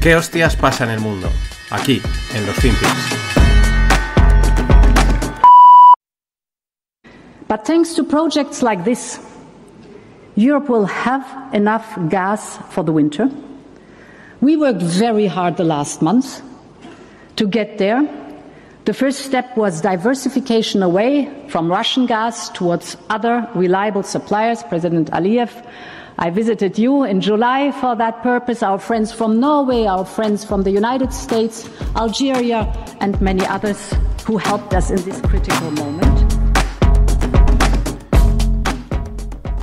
¿Qué hostias pasa en el mundo? Aquí, en los Finpics. But thanks to projects like this, Europe will have enough gas for the winter. We worked very hard the last month to get there. The first step was diversification away from Russian gas towards other reliable suppliers. President Aliyev I visited you in July for that purpose, our friends from Norway, our friends from the United States, Algeria, and many others who helped us in this critical moment.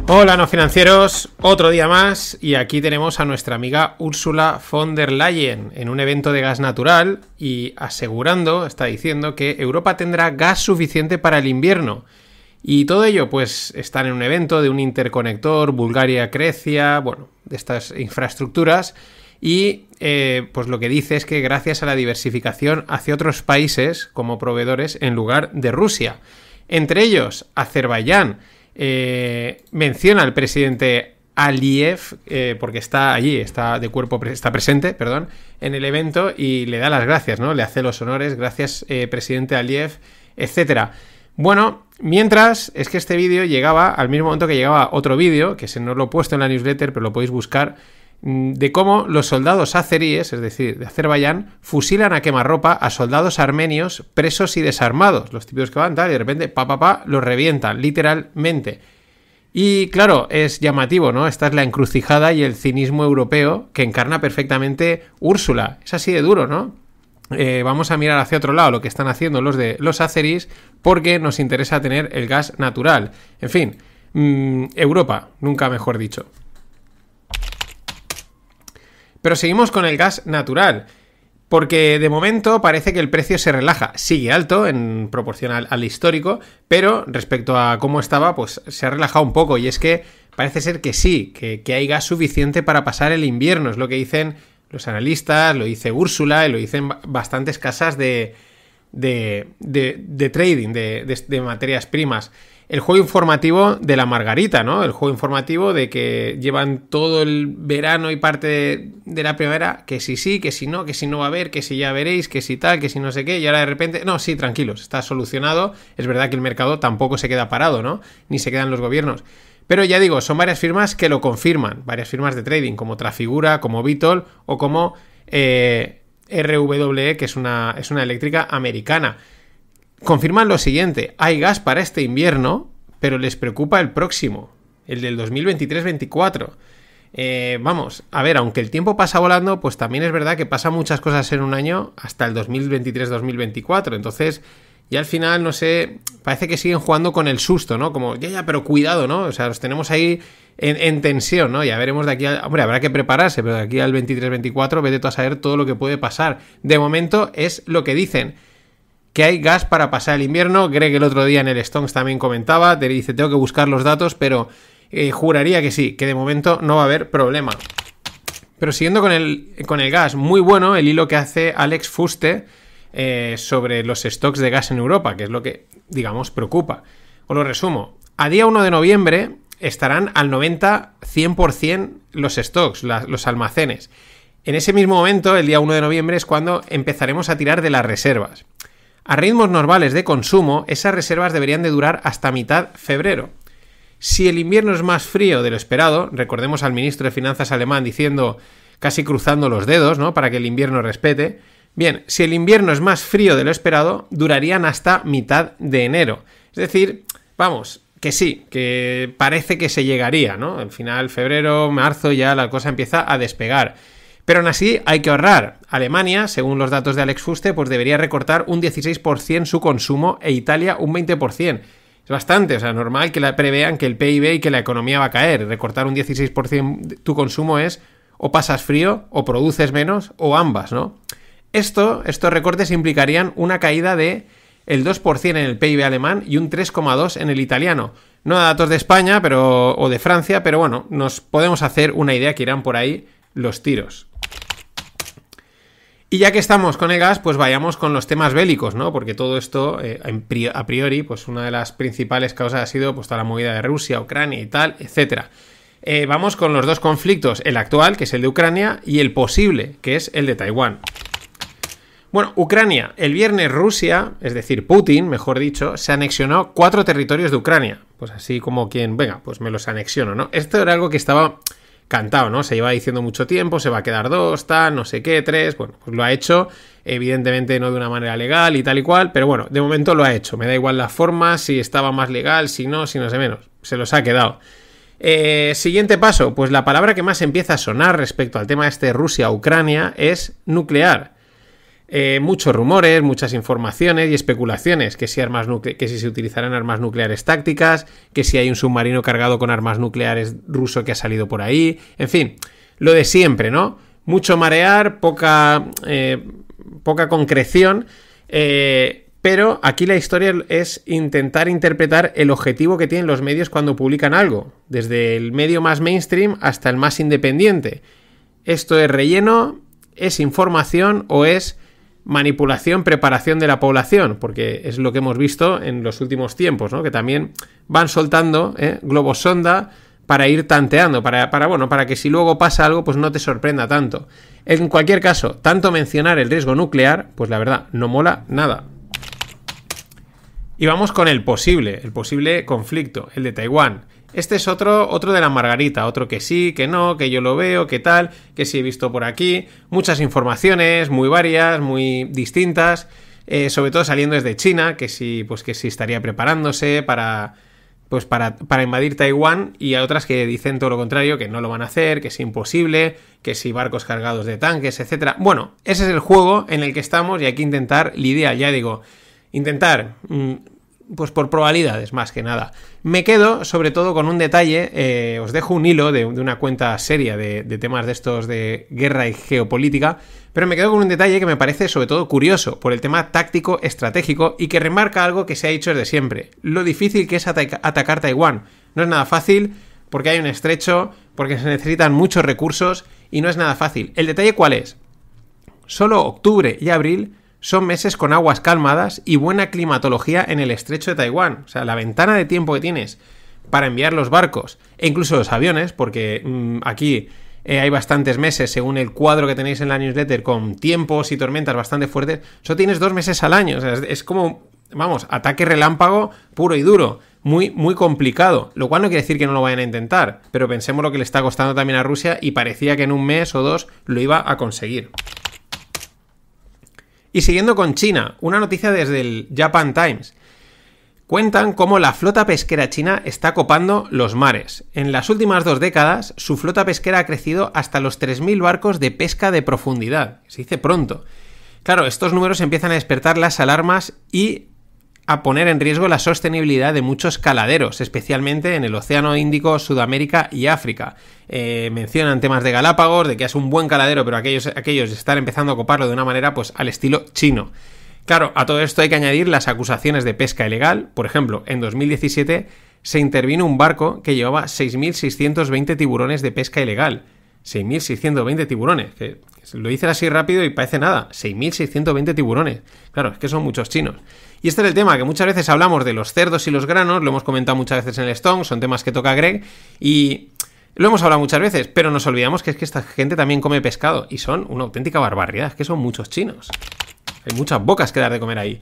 Hola no financieros, otro día más y aquí tenemos a nuestra amiga Úrsula von der Leyen en un evento de gas natural y asegurando, está diciendo que Europa tendrá gas suficiente para el invierno y todo ello, pues, están en un evento de un interconector Bulgaria-Crecia, bueno, de estas infraestructuras. Y eh, pues lo que dice es que gracias a la diversificación hacia otros países como proveedores en lugar de Rusia. Entre ellos, Azerbaiyán eh, menciona al presidente Aliyev, eh, porque está allí, está de cuerpo, está presente, perdón, en el evento y le da las gracias, ¿no? Le hace los honores, gracias, presidente Aliyev, etcétera. Bueno, Mientras, es que este vídeo llegaba al mismo momento que llegaba otro vídeo, que se no lo he puesto en la newsletter, pero lo podéis buscar, mm, de cómo los soldados azeríes, es decir, de Azerbaiyán, fusilan a quemarropa a soldados armenios presos y desarmados. Los típicos que van tal y de repente, pa, pa, pa, los revientan, literalmente. Y claro, es llamativo, ¿no? Esta es la encrucijada y el cinismo europeo que encarna perfectamente Úrsula. Es así de duro, ¿no? Eh, vamos a mirar hacia otro lado lo que están haciendo los de los Aceris porque nos interesa tener el gas natural. En fin, mm, Europa, nunca mejor dicho. Pero seguimos con el gas natural. Porque de momento parece que el precio se relaja, sigue alto en proporcional al histórico, pero respecto a cómo estaba, pues se ha relajado un poco y es que parece ser que sí, que, que hay gas suficiente para pasar el invierno, es lo que dicen los analistas, lo hice Úrsula y lo dicen bastantes casas de, de, de, de trading, de, materias primas. El juego informativo de la Margarita, ¿no? El juego informativo de que llevan todo el verano y parte de, la primavera, que si sí, que si no, que si no va a haber, que si ya veréis, que si tal, que si no sé qué, y ahora de repente, no, sí, tranquilos, está solucionado. Es verdad que el mercado tampoco se queda parado, ¿no? Ni se quedan los gobiernos pero ya digo, son varias firmas que lo confirman, varias firmas de trading, como Trafigura, como Vitol o como eh, RWE, que es una, es una eléctrica americana. Confirman lo siguiente, hay gas para este invierno, pero les preocupa el próximo, el del 2023-24. Eh, vamos, a ver, aunque el tiempo pasa volando, pues también es verdad que pasa muchas cosas en un año hasta el 2023-2024. Entonces, y al final, no sé, parece que siguen jugando con el susto, ¿no? Como, ya, ya, pero cuidado, ¿no? O sea, los tenemos ahí en, tensión, ¿no? Ya veremos de aquí al... Hombre, habrá que prepararse, pero de aquí al 23-24 vete tú a saber todo lo que puede pasar. De momento es lo que dicen que hay gas para pasar el invierno. Greg el otro día en el Stones también comentaba, te dice, tengo que buscar los datos, pero eh, juraría que sí, que de momento no va a haber problema. Pero siguiendo con el, con el gas, muy bueno el hilo que hace Alex Fuste eh, sobre los stocks de gas en Europa, que es lo que, digamos, preocupa. Os lo resumo. A día 1 de noviembre estarán al 90-100% los stocks, los almacenes. En ese mismo momento, el día 1 de noviembre, es cuando empezaremos a tirar de las reservas. A ritmos normales de consumo, esas reservas deberían de durar hasta mitad febrero. Si el invierno es más frío de lo esperado, recordemos al ministro de Finanzas alemán diciendo, casi cruzando los dedos, ¿no? Para que el invierno respete, Bien, si el invierno es más frío de lo esperado, durarían hasta mitad de enero. Es decir, vamos, que sí, que parece que se llegaría, ¿no? Al final, febrero, marzo, ya la cosa empieza a despegar. Pero aún así hay que ahorrar. Alemania, según los datos de Alex Fuste, pues debería recortar un 16% su consumo e Italia un 20%. Es bastante, o sea, normal que la prevean que el PIB y que la economía va a caer. Recortar un 16% tu consumo es o pasas frío, o produces menos, o ambas, ¿no? Esto, estos recortes implicarían una caída de el 2% en el PIB alemán y un 3,2% en el italiano. No a datos de España pero, o de Francia, pero bueno, nos podemos hacer una idea que irán por ahí los tiros. Y ya que estamos con el gas, pues vayamos con los temas bélicos, ¿no? Porque todo esto, eh, a priori, pues una de las principales causas ha sido pues, toda la movida de Rusia, Ucrania y tal, etc. Eh, vamos con los dos conflictos, el actual, que es el de Ucrania, y el posible, que es el de Taiwán. Bueno, Ucrania. El viernes Rusia, es decir, Putin, mejor dicho, se anexionó cuatro territorios de Ucrania. Pues así como quien, venga, pues me los anexiono, ¿no? Esto era algo que estaba cantado, ¿no? Se iba diciendo mucho tiempo, se va a quedar dos, tal, no sé qué, tres. Bueno, pues lo ha hecho, evidentemente no de una manera legal y tal y cual, pero bueno, de momento lo ha hecho. Me da igual la forma, si estaba más legal, si no, si no sé menos. Se los ha quedado. Eh, siguiente paso, pues la palabra que más empieza a sonar respecto al tema este Rusia-Ucrania es nuclear. Eh, muchos rumores, muchas informaciones y especulaciones, que si, armas que si se utilizarán armas nucleares tácticas, que si hay un submarino cargado con armas nucleares ruso que ha salido por ahí, en fin, lo de siempre, ¿no? Mucho marear, poca, eh, poca concreción, eh, pero aquí la historia es intentar interpretar el objetivo que tienen los medios cuando publican algo, desde el medio más mainstream hasta el más independiente. Esto es relleno, es información o es manipulación, preparación de la población, porque es lo que hemos visto en los últimos tiempos, ¿no? Que también van soltando ¿eh? globos sonda para ir tanteando, para, para, bueno, para que si luego pasa algo, pues no te sorprenda tanto. En cualquier caso, tanto mencionar el riesgo nuclear, pues la verdad, no mola nada. Y vamos con el posible, el posible conflicto, el de Taiwán. Este es otro, otro de la margarita, otro que sí, que no, que yo lo veo, que tal, que sí he visto por aquí. Muchas informaciones, muy varias, muy distintas. Eh, sobre todo saliendo desde China, que sí, pues que sí estaría preparándose para. Pues para, invadir Taiwán y a otras que dicen todo lo contrario, que no lo van a hacer, que es imposible, que si barcos cargados de tanques, etc. Bueno, ese es el juego en el que estamos y hay que intentar lidiar, ya digo, intentar mm, pues por probabilidades, más que nada. Me quedo, sobre todo, con un detalle. Eh, os dejo un hilo de, una cuenta seria de, temas de estos de guerra y geopolítica. Pero me quedo con un detalle que me parece, sobre todo, curioso por el tema táctico estratégico y que remarca algo que se ha hecho desde siempre: lo difícil que es atacar Taiwán. No es nada fácil porque hay un estrecho, porque se necesitan muchos recursos y no es nada fácil. ¿El detalle cuál es? Solo octubre y abril son meses con aguas calmadas y buena climatología en el estrecho de Taiwán. O sea, la ventana de tiempo que tienes para enviar los barcos e incluso los aviones, porque mm, aquí eh, hay bastantes meses, según el cuadro que tenéis en la newsletter, con tiempos y tormentas bastante fuertes, solo tienes dos meses al año. O sea, es, como, vamos, ataque relámpago puro y duro. Muy, muy complicado, lo cual no quiere decir que no lo vayan a intentar, pero pensemos lo que le está costando también a Rusia y parecía que en un mes o dos lo iba a conseguir. Y siguiendo con China, una noticia desde el Japan Times. Cuentan cómo la flota pesquera china está copando los mares. En las últimas dos décadas, su flota pesquera ha crecido hasta los 3.000 barcos de pesca de profundidad. Se dice pronto. Claro, estos números empiezan a despertar las alarmas y a poner en riesgo la sostenibilidad de muchos caladeros, especialmente en el Océano Índico, Sudamérica y África. Eh, mencionan temas de Galápagos, de que es un buen caladero, pero aquellos, aquellos están empezando a coparlo de una manera pues al estilo chino. Claro, a todo esto hay que añadir las acusaciones de pesca ilegal. Por ejemplo, en 2017 se intervino un barco que llevaba 6.620 tiburones de pesca ilegal. 6.620 tiburones, que lo hice así rápido y parece nada. 6.620 tiburones. Claro, es que son muchos chinos. Y este es el tema, que muchas veces hablamos de los cerdos y los granos, lo hemos comentado muchas veces en el Stone, son temas que toca Greg, y lo hemos hablado muchas veces, pero nos olvidamos que es que esta gente también come pescado, y son una auténtica barbaridad, es que son muchos chinos. Hay muchas bocas que dar de comer ahí.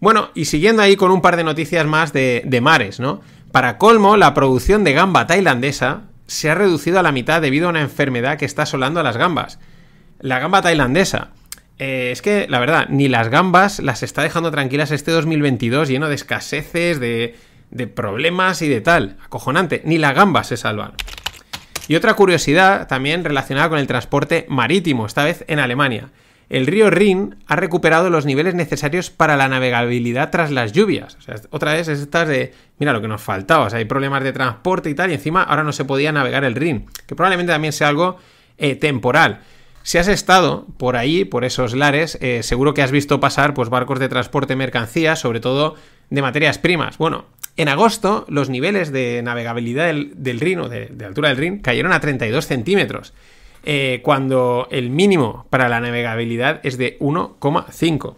Bueno, y siguiendo ahí con un par de noticias más de, de mares, ¿no? Para colmo, la producción de gamba tailandesa se ha reducido a la mitad debido a una enfermedad que está asolando a las gambas. La gamba tailandesa. Eh, es que, la verdad, ni las gambas las está dejando tranquilas este 2022 lleno de escaseces, de, problemas y de tal. Acojonante, ni las gambas se salvan. Y otra curiosidad también relacionada con el transporte marítimo, esta vez en Alemania. El río Rin ha recuperado los niveles necesarios para la navegabilidad tras las lluvias. O sea, otra vez es estas de, mira lo que nos faltaba, o sea, hay problemas de transporte y tal, y encima ahora no se podía navegar el Rin, que probablemente también sea algo eh, temporal. Si has estado por ahí, por esos lares, eh, seguro que has visto pasar pues, barcos de transporte mercancías, sobre todo de materias primas. Bueno, en agosto los niveles de navegabilidad del, del o de, altura del Rin cayeron a 32 centímetros, eh, cuando el mínimo para la navegabilidad es de 1,5.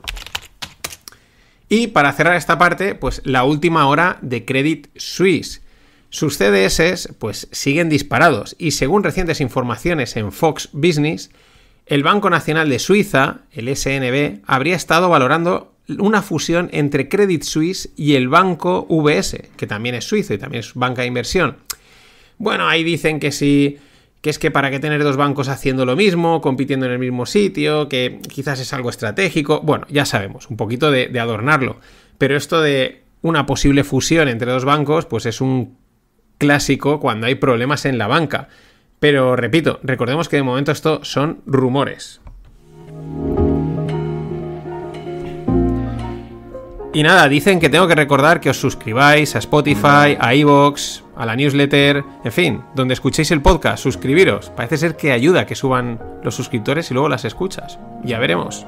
Y para cerrar esta parte, pues la última hora de Credit Suisse. Sus CDS pues, siguen disparados y según recientes informaciones en Fox Business, el Banco Nacional de Suiza, el SNB, habría estado valorando una fusión entre Credit Suisse y el banco VS, que también es suizo y también es banca de inversión. Bueno, ahí dicen que sí, que es que para qué tener dos bancos haciendo lo mismo, compitiendo en el mismo sitio, que quizás es algo estratégico. Bueno, ya sabemos, un poquito de, de adornarlo. Pero esto de una posible fusión entre dos bancos, pues es un clásico cuando hay problemas en la banca. Pero repito, recordemos que de momento esto son rumores. Y nada, dicen que tengo que recordar que os suscribáis a Spotify, a iVoox, a la newsletter, en fin, donde escuchéis el podcast, suscribiros. Parece ser que ayuda que suban los suscriptores y luego las escuchas. Ya veremos.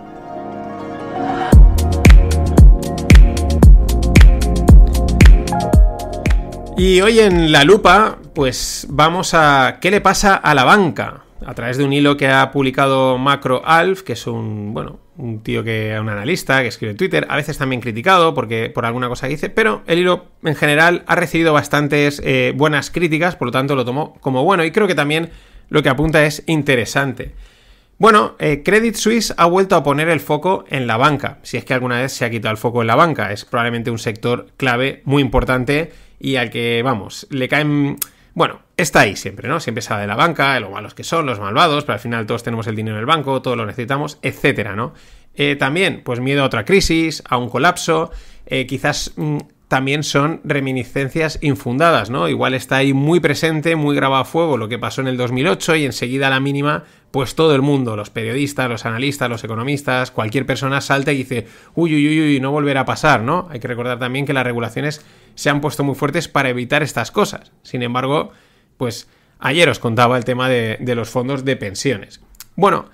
Y hoy en La Lupa, pues vamos a qué le pasa a la banca. A través de un hilo que ha publicado Macro Alf, que es un, bueno, un tío que es un analista, que escribe en Twitter, a veces también criticado porque por alguna cosa que dice, pero el hilo en general ha recibido bastantes eh, buenas críticas, por lo tanto lo tomó como bueno y creo que también lo que apunta es interesante. Bueno, eh, Credit Suisse ha vuelto a poner el foco en la banca, si es que alguna vez se ha quitado el foco en la banca, es probablemente un sector clave muy importante y al que, vamos, le caen... Bueno, está ahí siempre, ¿no? Siempre sale de la banca, lo malos que son, los malvados, pero al final todos tenemos el dinero en el banco, todos lo necesitamos, etcétera, ¿no? Eh, también, pues miedo a otra crisis, a un colapso, eh, quizás mm, también son reminiscencias infundadas, ¿no? Igual está ahí muy presente, muy grabado a fuego lo que pasó en el 2008 y enseguida la mínima, pues todo el mundo, los periodistas, los analistas, los economistas, cualquier persona salta y dice, uy, uy, uy, uy, no volverá a pasar, ¿no? Hay que recordar también que las regulaciones se han puesto muy fuertes para evitar estas cosas. Sin embargo, pues ayer os contaba el tema de los fondos de pensiones. Bueno,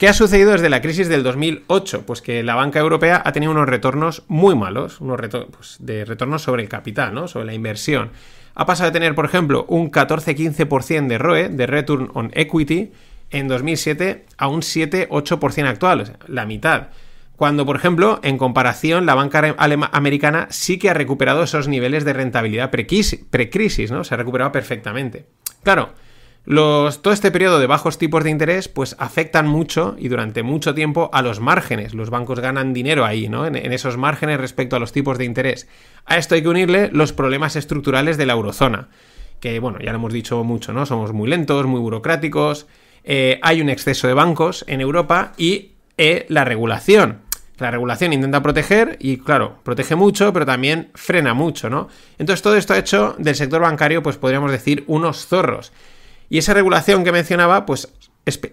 ¿Qué ha sucedido desde la crisis del 2008? Pues que la banca europea ha tenido unos retornos muy malos, unos pues, de retornos sobre el capital, ¿no? sobre la inversión. Ha pasado de tener, por ejemplo, un 14-15% de ROE, de Return on Equity, en 2007 a un 7-8% actual, o sea, la mitad. Cuando, por ejemplo, en comparación, la banca americana sí que ha recuperado esos niveles de rentabilidad precrisis, ¿no? Se ha recuperado perfectamente. Claro, los, todo este periodo de bajos tipos de interés pues afectan mucho y durante mucho tiempo a los márgenes. Los bancos ganan dinero ahí, ¿no? En, esos márgenes respecto a los tipos de interés. A esto hay que unirle los problemas estructurales de la eurozona, que bueno, ya lo hemos dicho mucho, ¿no? Somos muy lentos, muy burocráticos, eh, hay un exceso de bancos en Europa y eh, la regulación. La regulación intenta proteger y, claro, protege mucho, pero también frena mucho, ¿no? Entonces todo esto ha hecho del sector bancario, pues podríamos decir, unos zorros. Y esa regulación que mencionaba, pues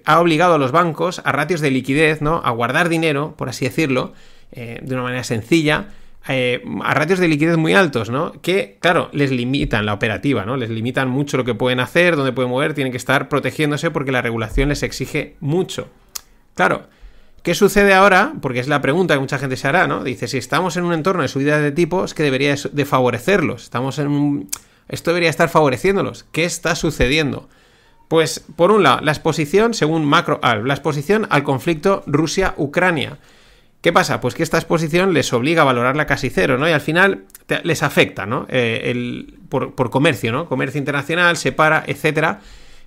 ha obligado a los bancos a ratios de liquidez, ¿no? A guardar dinero, por así decirlo, eh, de una manera sencilla, eh, a ratios de liquidez muy altos, ¿no? Que, claro, les limitan la operativa, ¿no? Les limitan mucho lo que pueden hacer, dónde pueden mover, tienen que estar protegiéndose porque la regulación les exige mucho. Claro, ¿qué sucede ahora? Porque es la pregunta que mucha gente se hará, ¿no? Dice, si estamos en un entorno de subida de tipos, que debería de favorecerlos. Estamos en un... Esto debería estar favoreciéndolos. ¿Qué está sucediendo? Pues, por un lado, la exposición, según MacroAlb, la exposición al conflicto Rusia-Ucrania. ¿Qué pasa? Pues que esta exposición les obliga a valorarla casi cero, ¿no? Y al final les afecta, ¿no? Eh, el, por, comercio, ¿no? Comercio internacional, separa, etcétera.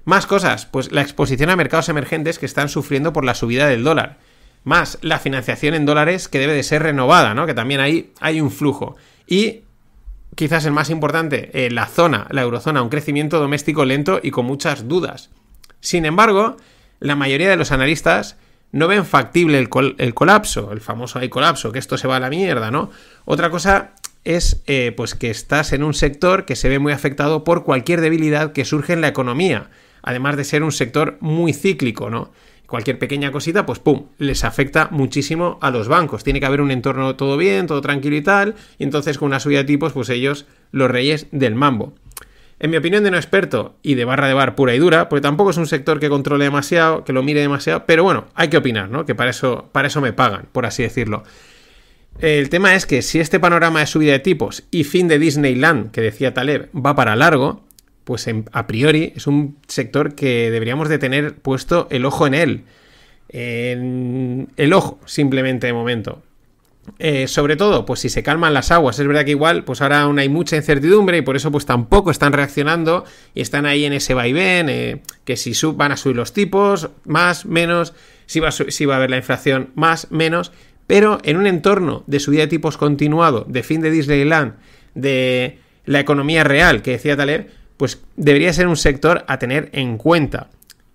Más cosas, pues la exposición a mercados emergentes que están sufriendo por la subida del dólar. Más la financiación en dólares que debe de ser renovada, ¿no? Que también ahí hay un flujo. Y quizás el más importante, eh, la zona, la eurozona, un crecimiento doméstico lento y con muchas dudas. Sin embargo, la mayoría de los analistas no ven factible el, colapso, el famoso hay colapso, que esto se va a la mierda, ¿no? Otra cosa es eh, pues que estás en un sector que se ve muy afectado por cualquier debilidad que surge en la economía, además de ser un sector muy cíclico, ¿no? cualquier pequeña cosita, pues pum, les afecta muchísimo a los bancos. Tiene que haber un entorno todo bien, todo tranquilo y tal, y entonces con una subida de tipos, pues ellos, los reyes del mambo. En mi opinión de no experto y de barra de bar pura y dura, porque tampoco es un sector que controle demasiado, que lo mire demasiado, pero bueno, hay que opinar, ¿no? Que para eso, para eso me pagan, por así decirlo. El tema es que si este panorama de subida de tipos y fin de Disneyland, que decía Taleb, va para largo, pues a priori es un sector que deberíamos de tener puesto el ojo en él. En el ojo, simplemente de momento. Eh, sobre todo, pues si se calman las aguas, es verdad que igual, pues ahora aún hay mucha incertidumbre y por eso pues tampoco están reaccionando y están ahí en ese vaivén, eh, que si van a subir los tipos, más, menos, si va, si va a haber la inflación, más, menos, pero en un entorno de subida de tipos continuado, de fin de Disneyland, de la economía real que decía taler pues debería ser un sector a tener en cuenta.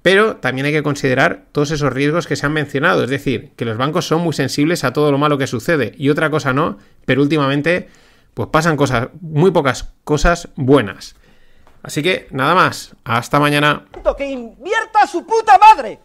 Pero también hay que considerar todos esos riesgos que se han mencionado, es decir, que los bancos son muy sensibles a todo lo malo que sucede y otra cosa no, pero últimamente pues pasan cosas, muy pocas cosas buenas. Así que nada más, hasta mañana. Que invierta su puta madre.